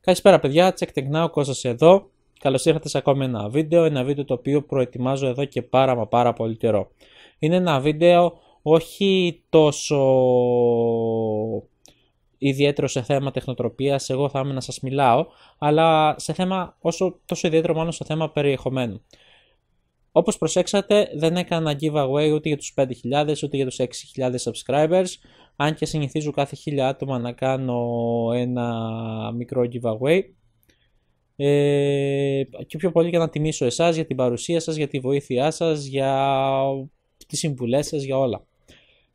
Καλησπέρα παιδιά, check the now, Κώστας εδώ. Καλώς ήρθατε σε ακόμη ένα βίντεο, ένα βίντεο το οποίο προετοιμάζω εδώ και πάρα μα πάρα πολύ καιρό. Είναι ένα βίντεο όχι τόσο ιδιαίτερο σε θέμα τεχνοτροπίας, εγώ θα είμαι να σας μιλάω, αλλά σε θέμα όσο τόσο ιδιαίτερο μάλλον σε θέμα περιεχομένου. Όπως προσέξατε δεν έκανα giveaway ούτε για τους 5.000 ούτε για τους 6.000 subscribers, αν και συνηθίζω κάθε χίλια άτομα να κάνω ένα μικρό giveaway. Ε, και πιο πολύ για να τιμήσω εσάς για την παρουσία σας, για τη βοήθειά σας, για τις συμβουλές σας, για όλα.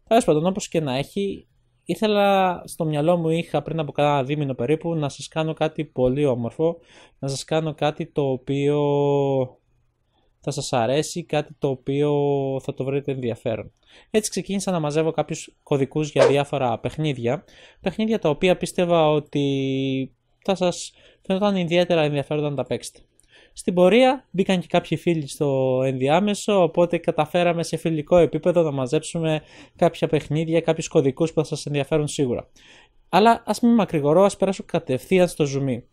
Τέλος πάντων, όπως και να έχει, ήθελα στο μυαλό μου είχα πριν από κάνα δίμηνο περίπου να σας κάνω κάτι πολύ όμορφο, να σας κάνω κάτι το οποίο θα σας αρέσει, κάτι το οποίο θα το βρείτε ενδιαφέρον. Έτσι ξεκίνησα να μαζεύω κάποιους κωδικούς για διάφορα παιχνίδια, παιχνίδια τα οποία πίστευα ότι θα σας φαινόταν ιδιαίτερα ενδιαφέροντα να τα παίξετε. Στην πορεία μπήκαν και κάποιοι φίλοι στο ενδιάμεσο, οπότε καταφέραμε σε φιλικό επίπεδο να μαζέψουμε κάποια παιχνίδια, κάποιους κωδικούς που θα σας ενδιαφέρουν σίγουρα. Αλλά ας μην μακρηγορώ, ας περάσω κατευθείαν στο ζουμί.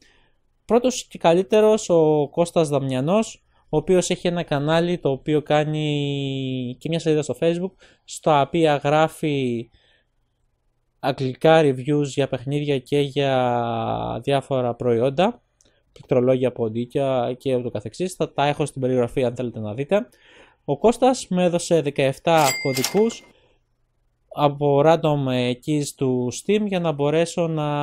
Πρώτος και καλύτερος ο Κώστας Δαμιανός, ο οποίος έχει ένα κανάλι το οποίο κάνει και μια σελίδα στο facebook στο οποία γράφει αγγλικά reviews για παιχνίδια και για διάφορα προϊόντα πληκτρολόγια, ποντίκια και ούτω καθεξής θα τα έχω στην περιγραφή αν θέλετε να δείτε ο Κώστας με έδωσε 17 κωδικούς από random keys του Steam για να μπορέσω να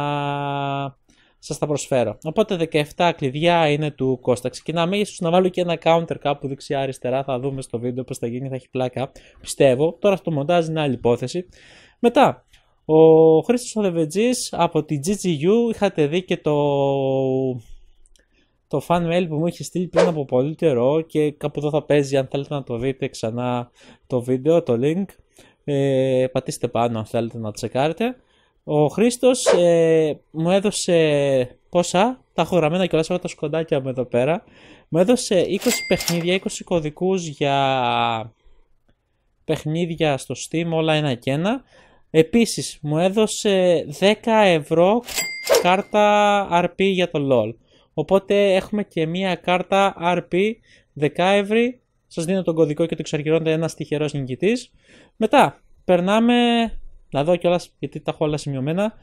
σας τα προσφέρω. Οπότε 17 κλειδιά είναι του Κώστα. Ξεκινάμε, ίσως να βάλω και ένα counter κάπου δεξιά-αριστερά. Θα δούμε στο βίντεο πώς θα γίνει, θα έχει πλάκα. Πιστεύω. Τώρα αυτό το μοντάζ είναι άλλη υπόθεση. Μετά, ο Χρήστος Οδεβετζή από την GGU είχατε δει και το. Το fan mail που μου είχε στείλει πριν από πολύ καιρό και κάπου εδώ θα παίζει αν θέλετε να το δείτε ξανά το βίντεο, το link. Ε, πατήστε πάνω αν θέλετε να τσεκάρετε. Ο Χρήστος ε, μου έδωσε πόσα, τα έχω γραμμένα και όλα τα σκοντάκια μου εδώ πέρα. Μου έδωσε 20 παιχνίδια, 20 κωδικούς για παιχνίδια στο Steam, όλα ένα και ένα. Επίσης μου έδωσε 10 ευρώ κάρτα RP για το LOL. Οπότε έχουμε και μία κάρτα RP 10 ευρώ. Σας δίνω τον κωδικό και το εξαργυρώνεται ένας τυχερός νικητής. Μετά περνάμε να δω κιόλας γιατί τα έχω όλα σημειωμένα.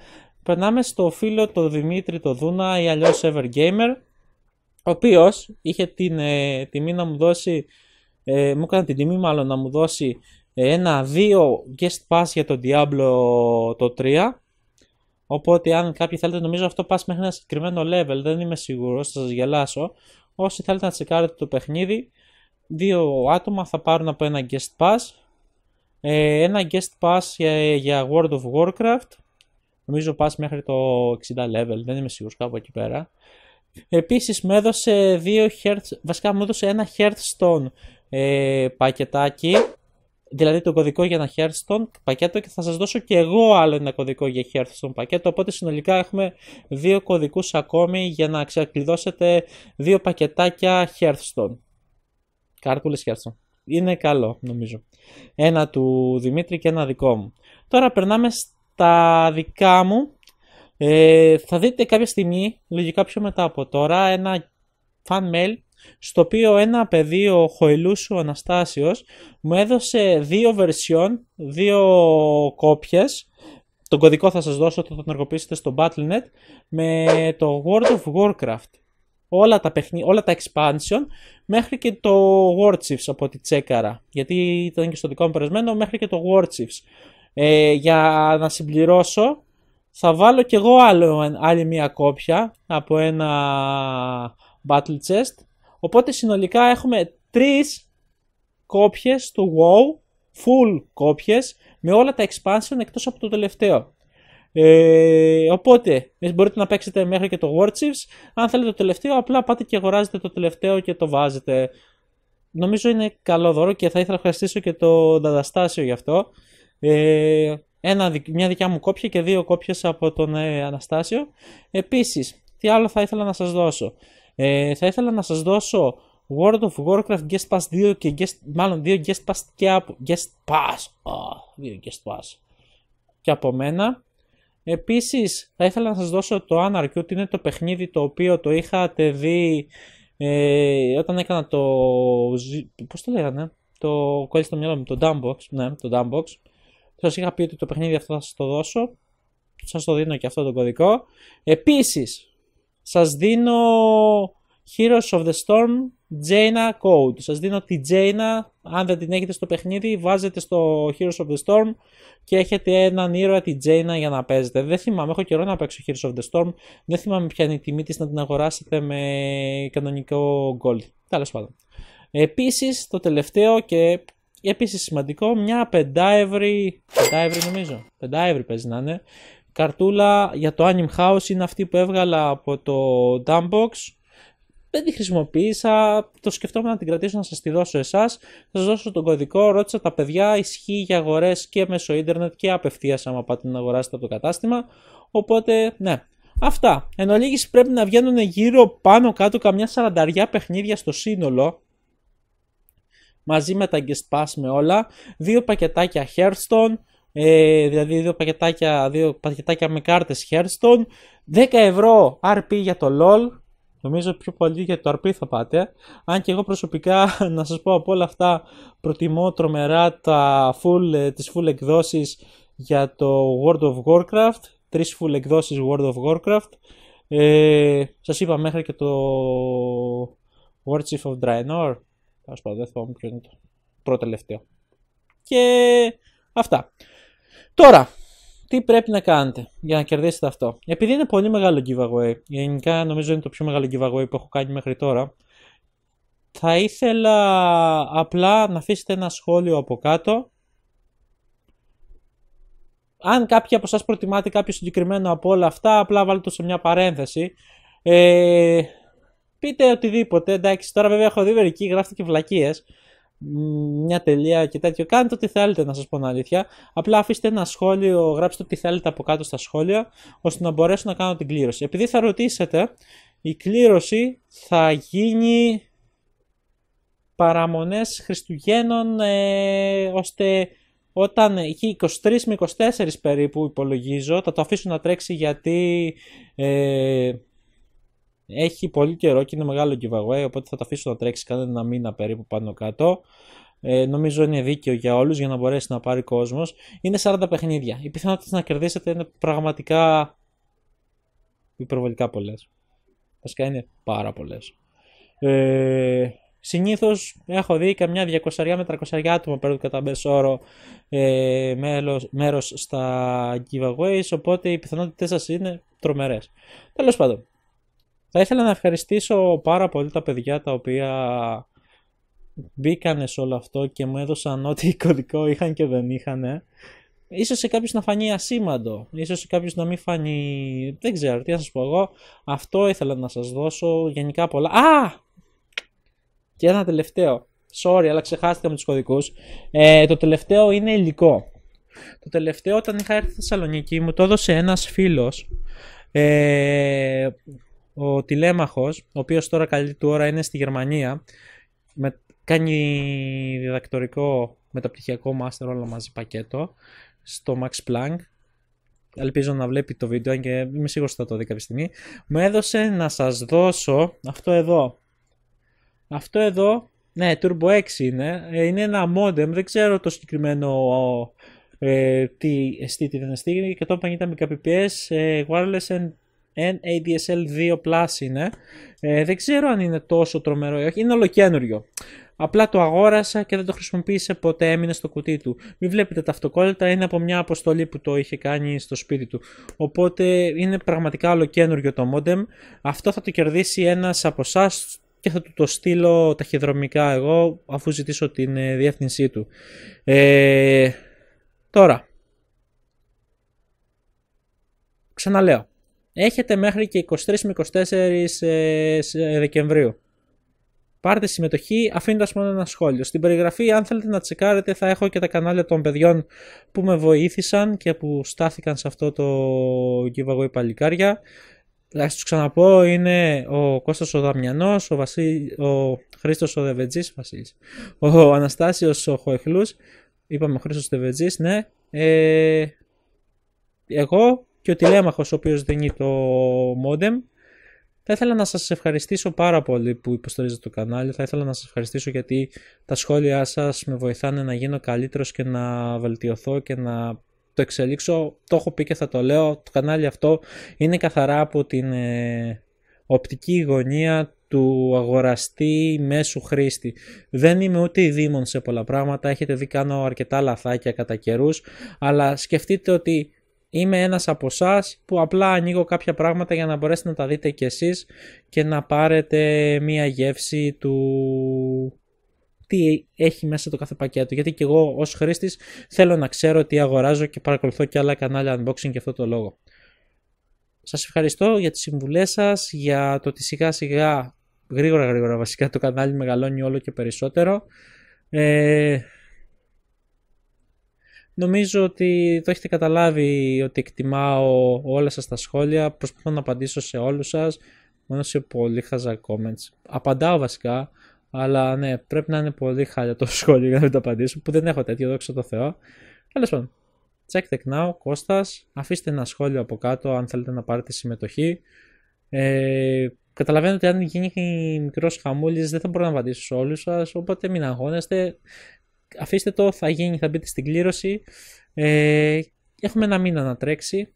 Περνάμε στο φίλο το Δημήτρη το Δούνα ή αλλιώς Evergamer, ο οποίος είχε την ε, τιμή να μου δώσει, ε, μου έκανε την τιμή μάλλον να μου δώσει ε, ένα-δύο guest pass για τον Diablo το 3. Οπότε αν κάποιοι θέλετε, νομίζω αυτό πας μέχρι ένα συγκεκριμένο level, δεν είμαι σίγουρος, θα σας γελάσω. Όσοι θέλετε να τσεκάρετε το παιχνίδι, δύο άτομα θα πάρουν από ένα guest pass ε, ένα guest pass για, για World of Warcraft. Νομίζω pass μέχρι το 60 level, δεν είμαι σίγουρος κάπου εκεί πέρα. Επίσης με έδωσε δύο Hearth, βασικά μου έδωσε ένα Hearthstone ε, πακετάκι, δηλαδή το κωδικό για ένα Hearthstone πακέτο και θα σας δώσω και εγώ άλλο ένα κωδικό για Hearthstone πακέτο, οπότε συνολικά έχουμε δύο κωδικούς ακόμη για να ξεκλειδώσετε δύο πακετάκια Hearthstone. Κάρτουλες Hearthstone είναι καλό νομίζω. Ένα του Δημήτρη και ένα δικό μου. Τώρα περνάμε στα δικά μου. Ε, θα δείτε κάποια στιγμή, λογικά πιο μετά από τώρα, ένα fan mail στο οποίο ένα παιδί ο Χοηλούσου Αναστάσιος μου έδωσε δύο βερσιόν, δύο κόπιες το κωδικό θα σας δώσω όταν το ενεργοποιήσετε στο Battle.net με το World of Warcraft όλα τα, παιχνί, όλα τα expansion μέχρι και το War από ό,τι τσέκαρα. Γιατί ήταν και στο δικό μου περασμένο μέχρι και το War Ε, για να συμπληρώσω θα βάλω κι εγώ άλλο, άλλη μία κόπια από ένα Battle Chest. Οπότε συνολικά έχουμε τρεις κόπιες του WoW, full κόπιες, με όλα τα expansion εκτός από το τελευταίο. Ε, οπότε, μπορείτε να παίξετε μέχρι και το War Αν θέλετε το τελευταίο, απλά πάτε και αγοράζετε το τελευταίο και το βάζετε. Νομίζω είναι καλό δώρο και θα ήθελα να ευχαριστήσω και το ανταστάσιο γι' αυτό. Ε, ένα, μια δικιά μου κόπια και δύο κόπιες από τον ε, Αναστάσιο. Επίσης, τι άλλο θα ήθελα να σας δώσω. Ε, θα ήθελα να σας δώσω World of Warcraft Guest Pass 2 και guest, μάλλον 2 Guest Pass και από... Guest Pass! Oh, 2 Guest Pass. Και από μένα. Επίσης θα ήθελα να σας δώσω το Anarchy, είναι το παιχνίδι το οποίο το είχατε δει ε, όταν έκανα το... πώς το λέγανε, το κόλλησε στο μυαλό μου, το Dumbbox, ναι, το Dumbbox. Σας είχα πει ότι το παιχνίδι αυτό θα σας το δώσω, σας το δίνω και αυτό το κωδικό. Επίσης, σας δίνω Heroes of the Storm Jaina Code. Σας δίνω τη Jaina, αν δεν την έχετε στο παιχνίδι, βάζετε στο Heroes of the Storm και έχετε έναν ήρωα τη Jaina για να παίζετε. Δεν θυμάμαι, έχω καιρό να παίξω Heroes of the Storm, δεν θυμάμαι ποια είναι η τιμή της να την αγοράσετε με κανονικό gold. Τέλος πάντων. Επίσης, το τελευταίο και επίσης σημαντικό, μια πεντάευρη, πεντάευρη νομίζω, πεντάευρη παίζει να είναι, καρτούλα για το Anim House είναι αυτή που έβγαλα από το Dumbbox δεν τη χρησιμοποίησα. Το σκεφτόμουν να την κρατήσω να σας τη δώσω εσάς. Θα σας δώσω τον κωδικό. Ρώτησα τα παιδιά, ισχύει για αγορές και μέσω ίντερνετ και απευθείας άμα πάτε να αγοράσετε από το κατάστημα. Οπότε, ναι. Αυτά. Εν ολίγης πρέπει να βγαίνουν γύρω πάνω κάτω καμιά σαρανταριά παιχνίδια στο σύνολο. Μαζί με τα guest pass με όλα. Δύο πακετάκια Hearthstone. Ε, δηλαδή δύο πακετάκια, δύο πακετάκια με κάρτες Hearthstone. 10 ευρώ RP για το LOL Νομίζω πιο πολύ για το αρπί θα πάτε. Αν και εγώ προσωπικά, να σας πω από όλα αυτά, προτιμώ τρομερά τα full, ε, τις full εκδόσεις για το World of Warcraft. Τρεις full εκδόσεις World of Warcraft. Ε, σας είπα μέχρι και το Chief of Draenor. Ας πω, δεν θυμάμαι ποιο είναι το πρώτο τελευταίο. Και αυτά. Τώρα, τι πρέπει να κάνετε για να κερδίσετε αυτό. Επειδή είναι πολύ μεγάλο giveaway, γενικά νομίζω είναι το πιο μεγάλο giveaway που έχω κάνει μέχρι τώρα, θα ήθελα απλά να αφήσετε ένα σχόλιο από κάτω. Αν κάποιοι από εσά προτιμάτε κάποιο συγκεκριμένο από όλα αυτά, απλά βάλτε το σε μια παρένθεση. Ε, πείτε οτιδήποτε, εντάξει, τώρα βέβαια έχω δει μερικοί, γράφτε και βλακίες μια τελεία και τέτοιο. Κάντε ό,τι θέλετε, να σας πω αλήθεια. Απλά αφήστε ένα σχόλιο, γράψτε ό,τι θέλετε από κάτω στα σχόλια, ώστε να μπορέσω να κάνω την κλήρωση. Επειδή θα ρωτήσετε, η κλήρωση θα γίνει παραμονές Χριστουγέννων, ε, ώστε όταν εχει 23 με 24 περίπου υπολογίζω, θα το αφήσω να τρέξει γιατί ε, έχει πολύ καιρό και είναι μεγάλο giveaway, οπότε θα το αφήσω να τρέξει κανένα ένα μήνα περίπου πάνω κάτω. Ε, νομίζω είναι δίκαιο για όλους για να μπορέσει να πάρει κόσμος. Είναι 40 παιχνίδια. Οι πιθανότητες να κερδίσετε είναι πραγματικά υπερβολικά πολλές. Βασικά είναι πάρα πολλές. Ε, Συνήθως έχω δει καμιά 200 με 300 άτομα παίρνουν κατά μέσο όρο ε, μέρος στα giveaways, οπότε οι πιθανότητες σας είναι τρομερές. Τέλος πάντων, θα ήθελα να ευχαριστήσω πάρα πολύ τα παιδιά τα οποία μπήκανε σε όλο αυτό και μου έδωσαν ό,τι κωδικό είχαν και δεν είχαν. Ίσως σε κάποιους να φανεί ασήμαντο, ίσως σε κάποιους να μην φανεί... Δεν ξέρω, τι να σας πω εγώ. Αυτό ήθελα να σας δώσω, γενικά πολλά... Α! Και ένα τελευταίο. Sorry, αλλά ξεχάστηκα με τους κωδικούς. Ε, το τελευταίο είναι υλικό. Το τελευταίο όταν είχα έρθει στη Θεσσαλονίκη μου το έδωσε ένας φίλος ε, ο Τηλέμαχος, ο οποίος τώρα καλή του ώρα είναι στη Γερμανία, με, κάνει διδακτορικό μεταπτυχιακό μάστερ όλα μαζί πακέτο στο Max Planck. Ελπίζω να βλέπει το βίντεο, και είμαι σίγουρος ότι θα το δει κάποια στιγμή. Μου έδωσε να σας δώσω αυτό εδώ. Αυτό εδώ, ναι, Turbo 6 είναι. Ε, είναι ένα modem, δεν ξέρω το συγκεκριμένο ε, τι αισθήτη ήταν. 150 Mbps ε, wireless and NADSL 2 Plus είναι. Ε, δεν ξέρω αν είναι τόσο τρομερό ή όχι. Είναι ολοκένουριο. Απλά το αγόρασα και δεν το χρησιμοποίησε ποτέ, έμεινε στο κουτί του. Μην βλέπετε τα αυτοκόλλητα, είναι από μια αποστολή που το είχε κάνει στο σπίτι του. Οπότε είναι πραγματικά ολοκένουργιο το modem. Αυτό θα το κερδίσει ένας από εσάς και θα του το στείλω ταχυδρομικά εγώ αφού ζητήσω την ε, διεύθυνσή του. Ε, τώρα. Ξαναλέω. Έχετε μέχρι και 23 με 24 ε, Δεκεμβρίου. Πάρτε συμμετοχή αφήνοντας μόνο ένα σχόλιο. Στην περιγραφή αν θέλετε να τσεκάρετε θα έχω και τα κανάλια των παιδιών που με βοήθησαν και που στάθηκαν σε αυτό το giveaway παλικάρια. Θα τους ξαναπώ είναι ο Κώστας ο Δαμιανός, ο, Βασί... ο Χρήστος ο Δεβετζής, ο Αναστάσιος ο Χοεχλούς, είπαμε ο Χρήστος Δεβετζής, ναι. Ε... Εγώ και ο τηλέμαχος ο οποίος δίνει το modem. Θα ήθελα να σας ευχαριστήσω πάρα πολύ που υποστηρίζετε το κανάλι. Θα ήθελα να σας ευχαριστήσω γιατί τα σχόλιά σας με βοηθάνε να γίνω καλύτερος και να βελτιωθώ και να το εξελίξω. Το έχω πει και θα το λέω. Το κανάλι αυτό είναι καθαρά από την ε, οπτική γωνία του αγοραστή μέσου χρήστη. Δεν είμαι ούτε η δήμον σε πολλά πράγματα. Έχετε δει κάνω αρκετά λαθάκια κατά καιρούς, αλλά σκεφτείτε ότι Είμαι ένας από εσάς που απλά ανοίγω κάποια πράγματα για να μπορέσετε να τα δείτε κι εσείς και να πάρετε μία γεύση του τι έχει μέσα το κάθε πακέτο. Γιατί και εγώ ως χρήστης θέλω να ξέρω τι αγοράζω και παρακολουθώ και άλλα κανάλια unboxing και αυτό το λόγο. Σας ευχαριστώ για τις συμβουλές σας, για το ότι σιγά σιγά, γρήγορα γρήγορα βασικά το κανάλι μεγαλώνει όλο και περισσότερο. Ε, Νομίζω ότι το έχετε καταλάβει ότι εκτιμάω όλα σας τα σχόλια, προσπαθώ να απαντήσω σε όλους σας, μόνο σε πολύ χαζά comments. Απαντάω βασικά, αλλά ναι, πρέπει να είναι πολύ χάλια το σχόλιο για να μην το απαντήσω, που δεν έχω τέτοιο, δόξα τω Θεώ. Τέλος πάντων, check the now, Κώστας, αφήστε ένα σχόλιο από κάτω αν θέλετε να πάρετε συμμετοχή. Ε, καταλαβαίνω ότι αν γίνει μικρός χαμούλης δεν θα μπορώ να απαντήσω σε όλους σας. Οπότε μην αγώνεστε αφήστε το, θα γίνει, θα μπείτε στην κλήρωση. Ε, έχουμε ένα μήνα να τρέξει.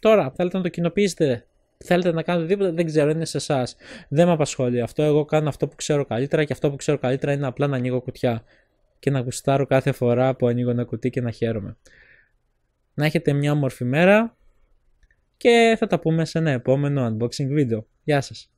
Τώρα, θέλετε να το κοινοποιήσετε, θέλετε να κάνετε οτιδήποτε, δεν ξέρω, είναι σε εσάς. Δεν με απασχολεί αυτό. Εγώ κάνω αυτό που ξέρω καλύτερα και αυτό που ξέρω καλύτερα είναι απλά να ανοίγω κουτιά και να γουστάρω κάθε φορά που ανοίγω ένα κουτί και να χαίρομαι. Να έχετε μια όμορφη μέρα και θα τα πούμε σε ένα επόμενο unboxing βίντεο. Γεια σας!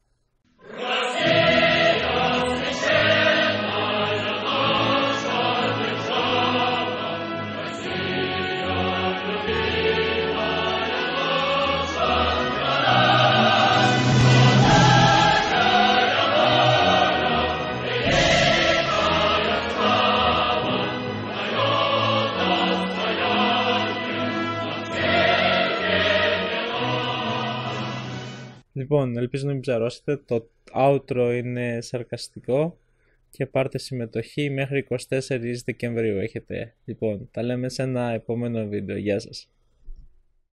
Λοιπόν, ελπίζω να μην ψαρώσετε. Το outro είναι σαρκαστικό και πάρτε συμμετοχή μέχρι 24 Δεκεμβρίου έχετε. Λοιπόν, τα λέμε σε ένα επόμενο βίντεο. Γεια σας.